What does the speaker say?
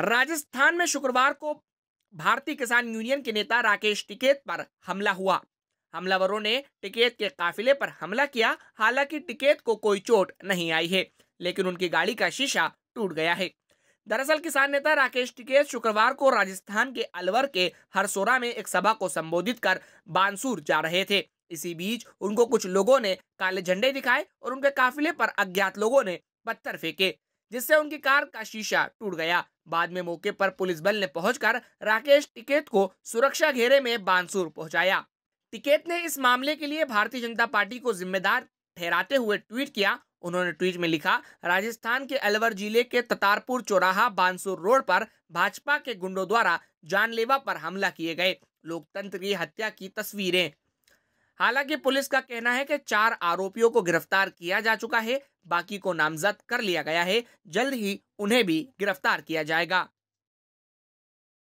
राजस्थान में शुक्रवार को भारतीय किसान यूनियन के नेता राकेश टिकेत पर हमला हुआ हमलावरों ने टिकेत के काफिले पर हमला किया हालांकि टिकेत को कोई चोट नहीं आई है लेकिन उनकी गाड़ी का शीशा टूट गया है दरअसल किसान नेता राकेश टिकेत शुक्रवार को राजस्थान के अलवर के हरसोरा में एक सभा को संबोधित कर बानसूर जा रहे थे इसी बीच उनको कुछ लोगों ने काले झंडे दिखाए और उनके काफिले पर अज्ञात लोगों ने पत्थर फेंके जिससे उनकी कार का शीशा टूट गया बाद में मौके पर पुलिस बल ने पहुंचकर राकेश टिकेत को सुरक्षा घेरे में बानसूर पहुंचाया टिकेत ने इस मामले के लिए भारतीय जनता पार्टी को जिम्मेदार ठहराते हुए ट्वीट किया उन्होंने ट्वीट में लिखा राजस्थान के अलवर जिले के ततारपुर चौराहा बानसूर रोड पर भाजपा के गुंडों द्वारा जानलेवा पर हमला किए गए लोकतंत्र की हत्या की तस्वीरें हालांकि पुलिस का कहना है कि चार आरोपियों को गिरफ्तार किया जा चुका है बाकी को नामजद कर लिया गया है जल्द ही उन्हें भी गिरफ्तार किया जाएगा